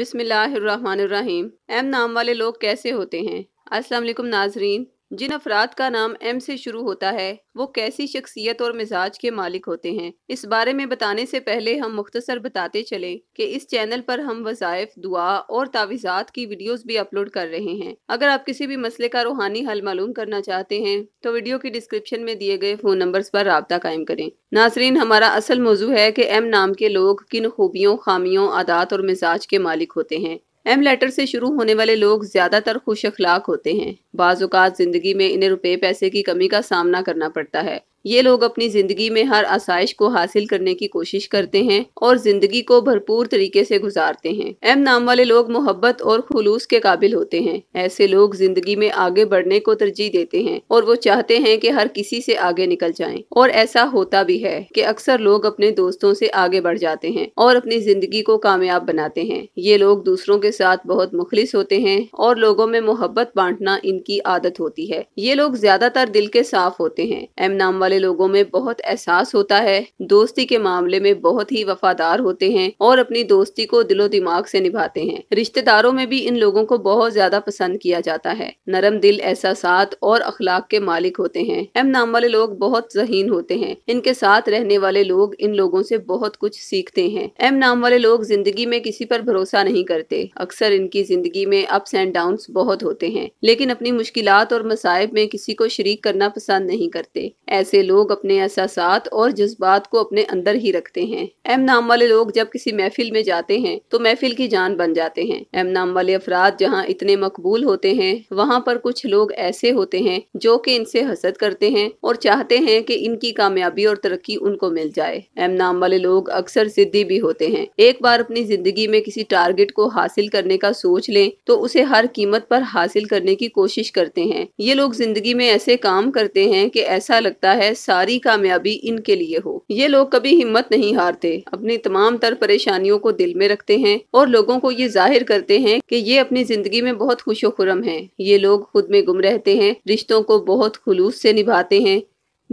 बिसमीम एम नाम वाले लोग कैसे होते हैं अस्सलाम वालेकुम नाजरीन जिन अफराद का नाम एम से शुरू होता है वो कैसी शख्सियत और मिजाज के मालिक होते हैं इस बारे में बताने से पहले हम मुख्तसर बताते चले कि इस चैनल पर हम वज़ायफ दुआ और तावीज़ात की वीडियोस भी अपलोड कर रहे हैं अगर आप किसी भी मसले का रूहानी हल मालूम करना चाहते हैं तो वीडियो की डिस्क्रिप्शन में दिए गए फ़ोन नंबर पर रबता कायम करें नासरीन हमारा असल मौजू है की एम नाम के लोग किन खूबियों खामियों आदात और मिजाज के मालिक होते हैं एम लेटर से शुरू होने वाले लोग ज़्यादातर खुश अखलाक होते हैं बाज़ात ज़िंदगी में इन्हें रुपये पैसे की कमी का सामना करना पड़ता है ये लोग अपनी ज़िंदगी में हर आसाइश को हासिल करने की कोशिश करते हैं और ज़िंदगी को भरपूर तरीके से गुजारते हैं एम नाम वाले लोग मोहब्बत और खुलूस के काबिल होते हैं ऐसे लोग ज़िंदगी में आगे बढ़ने को तरजीह देते हैं और वो चाहते हैं कि हर किसी से आगे निकल जाएं और ऐसा होता भी है कि अक्सर लोग अपने दोस्तों से आगे बढ़ जाते हैं और अपनी ज़िंदगी को कामयाब बनाते हैं ये लोग दूसरों के साथ बहुत मुखलिस होते हैं और लोगों में मोहब्बत बांटना इनकी आदत होती है ये लोग ज़्यादातर दिल के साफ होते हैं एम नाम वाले वाले लोगों में बहुत एहसास होता है दोस्ती के मामले में बहुत ही वफादार होते हैं और अपनी दोस्ती को दिलो दिमाग से निभाते हैं रिश्तेदारों में भी इन लोगों को बहुत ज्यादा पसंद किया जाता है नरम दिल ऐसा साथ और अखलाक के मालिक होते हैं एम नाम वाले लोग बहुत जहीन होते हैं इनके साथ रहने वाले लोग इन लोगों से बहुत कुछ सीखते हैं एम नाम वाले लोग जिंदगी में किसी पर भरोसा नहीं करते अक्सर इनकी जिंदगी में अप्स एंड डाउन बहुत होते हैं लेकिन अपनी मुश्किल और मसायब में किसी को शरीक करना पसंद नहीं करते ऐसे से लोग अपने एहसास और जज्बात को अपने अंदर ही रखते हैं एम नाम वाले लोग जब किसी महफिल में जाते हैं तो महफिल की जान बन जाते हैं एम नाम वाले अफराद जहाँ इतने मकबूल होते हैं वहाँ पर कुछ लोग ऐसे होते हैं जो कि इनसे हसद करते हैं और चाहते हैं कि इनकी कामयाबी और तरक्की उनको मिल जाए एम नाम वाले लोग अक्सर जिद्दी भी होते हैं एक बार अपनी जिंदगी में किसी टारगेट को हासिल करने का सोच लें तो उसे हर कीमत पर हासिल करने की कोशिश करते हैं ये लोग जिंदगी में ऐसे काम करते हैं कि ऐसा लगता है है सारी कामयाबी इनके लिए हो ये लोग कभी हिम्मत नहीं हारते अपनी तमाम तर परेशानियों को दिल में रखते हैं और लोगों को ये जाहिर करते हैं कि ये अपनी जिंदगी में बहुत खुशोखुरम हैं ये लोग खुद में गुम रहते हैं रिश्तों को बहुत खुलूस से निभाते हैं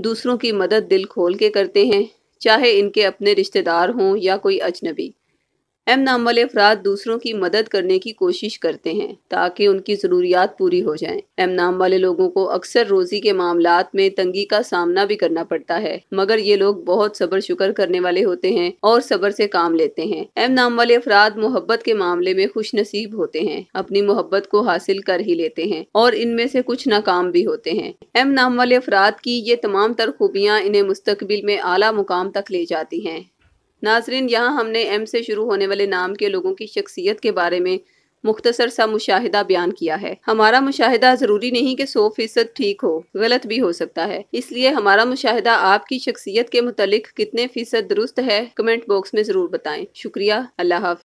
दूसरों की मदद दिल खोल के करते हैं चाहे इनके अपने रिश्तेदार हों या कोई अजनबी एम नाम वाले अफराद दूसरों की मदद करने की कोशिश करते हैं ताकि उनकी ज़रूरियात पूरी हो जाएं। एम नाम वाले लोगों को अक्सर रोज़ी के मामला में तंगी का सामना भी करना पड़ता है मगर ये लोग बहुत सब्र शुक्र करने वाले होते हैं और सब्र से काम लेते हैं एम नाम वाले अफराद मोहब्बत के मामले में खुश नसीब होते हैं अपनी मोहब्बत को हासिल कर ही लेते हैं और इनमें से कुछ नाकाम भी होते हैं एम नाम वाले अफराद की ये तमाम तर खूबियाँ इन्हें मुस्तबिल में अला मुकाम तक ले जाती हैं नाजरीन यहाँ हमने एम से शुरू होने वाले नाम के लोगों की शख्सियत के बारे में मुख्तसर सा मुशाहिदा बयान किया है हमारा मुशाहिदा ज़रूरी नहीं कि सौ फीसद ठीक हो गलत भी हो सकता है इसलिए हमारा मुशाहिदा आपकी शख्सियत के मुतल कितने फीसद दुरुस्त है कमेंट बॉक्स में ज़रूर बताएं शुक्रिया अल्लाह हाफ